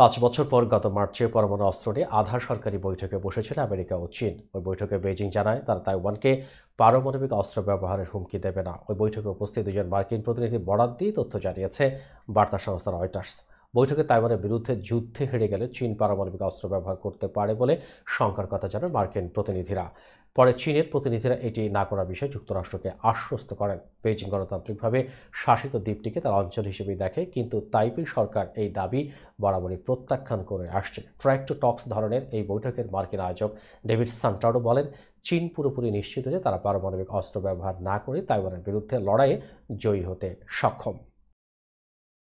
পাঁচ বছর পর গত মার্চে পরমাণু অস্ত্র নিয়ে আধা সরকারি বৈঠকে বসেছিল আমেরিকা ও চীন ওই বৈঠকে বেজিং জানায় তারা তাইওয়ানকে পারমাণবিক অস্ত্র ব্যবহারের হুমকি দেবে না ওই বৈঠকে উপস্থিত দুজন মার্কিন প্রতিনিধি বরাদ দিয়ে তথ্য জানিয়েছে বার্তা সংস্থা রয়টার্স বৈঠকে তাইওয়ানের বিরুদ্ধে যুদ্ধে হেরে গেলে চীন পারমাণবিক অস্ত্র ব্যবহার করতে পারে বলে শঙ্কার কথা জানান মার্কিন প্রতিনিধিরা পরে চীনের প্রতিনিধিরা এটি না করার বিষয়ে যুক্তরাষ্ট্রকে আশ্বস্ত করেন বেইজিং গণতান্ত্রিকভাবে শাসিত দ্বীপটিকে তার অঞ্চল হিসেবে দেখে কিন্তু তাইপি সরকার এই দাবি বরাবরই প্রত্যাখ্যান করে আসছে ট্র্যাক টু টক্স ধরনের এই বৈঠকের মার্কিন আয়োজক ডেভিড সান্টারো বলেন চীন পুরোপুরি নিশ্চিত যে তারা পারমাণবিক অস্ত্র ব্যবহার না করে তাইওয়ানের বিরুদ্ধে লড়াইয়ে জয়ী হতে সক্ষম